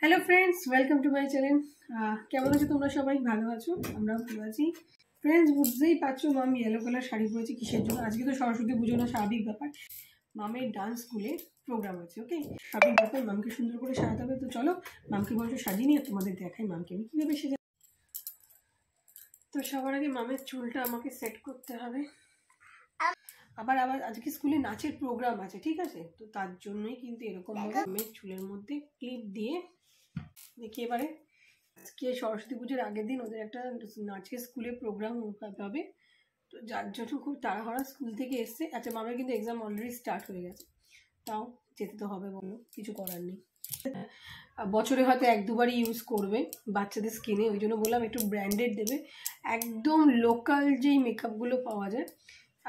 Hello friends welcome to my channel কেমন আছো তোমরা সবাই ভালো আছো আমরাও ভালো আছি ফ্রেন্ডস বুঝতেই পারছো মাম ইয়েলো কালার শাড়ি পরেছি কিসের জন্য আজকে তো সরস্বতী পুজো না স্বাভাবিক ব্যাপার মামের ডান্স স্কুলে প্রোগ্রাম আছে ওকে স্বাভাবিক ব্যাপার মামকে সুন্দর করে সাজাতে হবে তো চলো মামকে বলছো সাজিয়ে নিয়ে তোমাদের দেখাই মামকে আমি কীভাবে সেজে তো সবার আগে মামের চুলটা আমাকে সেট করতে হবে আবার আবার আজকে স্কুলে নাচের প্রোগ্রাম আছে ঠিক আছে তো তার জন্যই কিন্তু এরকম আমি চুলের মধ্যে ক্লিপ দিয়ে দেখি এবারে আজকে সরস্বতী পুজোর আগের দিন ওদের একটা নাচের স্কুলে প্রোগ্রাম হবে তো যার জন্য খুব তাড়াহড়া স্কুল থেকে এসছে আচ্ছা মামের কিন্তু এক্সাম অলরেডি স্টার্ট হয়ে গেছে তাও যেতে তো হবে বলো কিছু করার নেই বছরে হয়তো এক দুবারই ইউজ করবে বাচ্চাদের স্কিনে ওই জন্য বললাম একটু ব্র্যান্ডেড দেবে একদম লোকাল যেই মেকআপগুলো পাওয়া যায়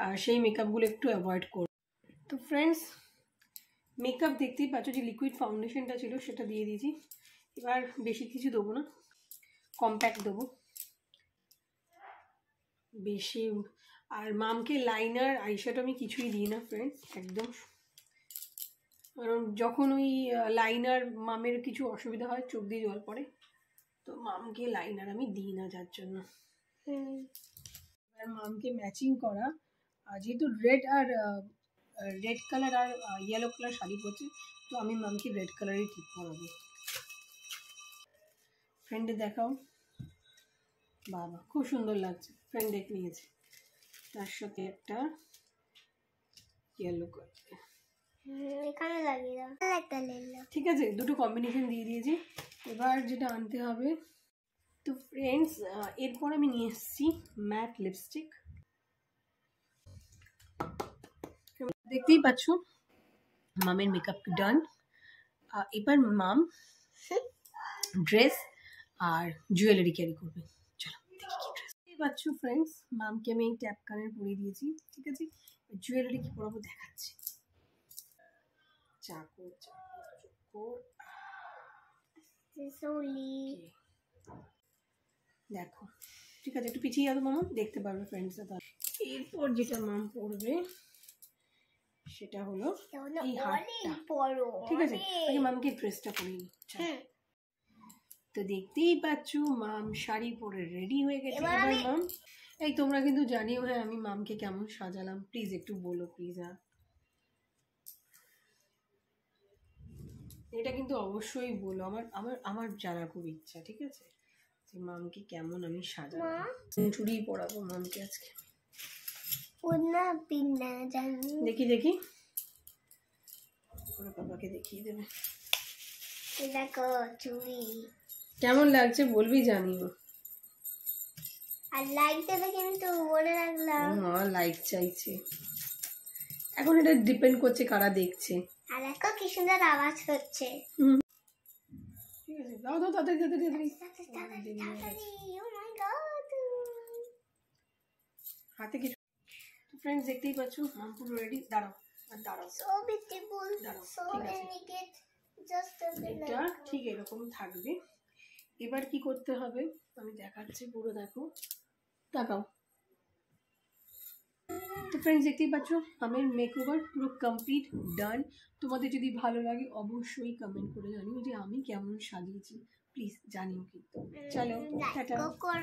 আর সেই মেকআপগুলো একটু অ্যাভয়েড করব তো ফ্রেন্ডস মেকআপ দেখতেই পাচ্ছ যে লিকুইড ফাউন্ডেশনটা ছিল সেটা দিয়ে দিয়েছি এবার বেশি কিছু দেবো না কম্প্যাক্ট দেবো বেশি আর মামকে লাইনার আইশ্যাডো আমি কিছুই দিই না ফ্রেন্ডস একদম কারণ যখন ওই লাইনার মামের কিছু অসুবিধা হয় চোখ দিয়ে জল পড়ে তো মামকে লাইনার আমি দিই না যার জন্য এবার মামকে ম্যাচিং করা যেহেতু রেড আর রেড কালার আর ইয়েলো কালার শাড়ি পরছি তো আমি মামকে রেড কালারই ঠিক করাবো ফ্রেন্ডে দেখাও বাবা খুব সুন্দর লাগছে ফ্রেন্ড ডেক নিয়েছে তার সাথে একটা ইয়েলো কালার ঠিক আছে দুটো কম্বিনেশন দিয়ে দিয়েছি এবার যেটা আনতে হবে তো ফ্রেন্ডস এরপর আমি নিয়ে এসেছি ম্যাট লিপস্টিক দেখতেই পাচ্ছ মামের মেকআপ ডান এবার মাম ড্রেস আর জুয়েলারি ক্যারি করবে চলো দেখি কি ড্রেস দেখতেই পাচ্ছ ফ্রেন্ডস মামকে আমি এই ট্যাপ কানের পরিয়ে দিয়েছি ঠিক আছে জুয়েলারি কি করবো দেখাচ্ছি চাকর দেখো ঠিক আছে একটু পিছিয়ে যাবো মামা দেখতে পারবে ফ্রেন্ডসরা তার এরপর যেটা মাম পড়বে সেটা হলো এই হাতটা ঠিক আছে আগে মামকে ড্রেসটা পরে নিই হ্যাঁ। তো দেখতেই পাচ্ছ মাম শাড়ি পরে রেডি হয়ে গেছে এবার মাম এই তোমরা কিন্তু জানিও হ্যাঁ আমি মামকে কেমন সাজালাম প্লিজ একটু বলো প্লিজ হ্যাঁ। আর এটা কিন্তু অবশ্যই বলো আমার আমার আমার জানার খুব ইচ্ছা ঠিক আছে যে মামকে কেমন আমি সাজাবো চুড়ি পরাবো মামকে আজকে দেখি দেখি বাবাকে দেখিয়ে দেবে দেখো চুড়ি কেমন লাগছে বলবি জানিও আর লাইক দেবে কিন্তু মনে রাখলাম হ্যাঁ লাইক চাইছে এখন এটা ডিপেন্ড করছে কারা দেখছে আর দেখো কি সুন্দর আওয়াজ হচ্ছে দাও দাও তাড়াতাড়ি oh হাতে কিছু ফ্রেন্ডস দেখতেই পাচ্ছো মাম পুরো রেডি দাঁড়াও দাঁড়াও এটা ঠিক এরকম থাকবে এবার কি করতে হবে আমি দেখাচ্ছি পুরো দেখো তাকাও তো ফ্রেন্ডস দেখতেই পাচ্ছ আমার ওভার পুরো কমপ্লিট ডান তোমাদের যদি ভালো লাগে অবশ্যই কমেন্ট করে জানিও যে আমি কেমন সাজিয়েছি প্লিজ জানিও কিন্তু mm, চলো টাটা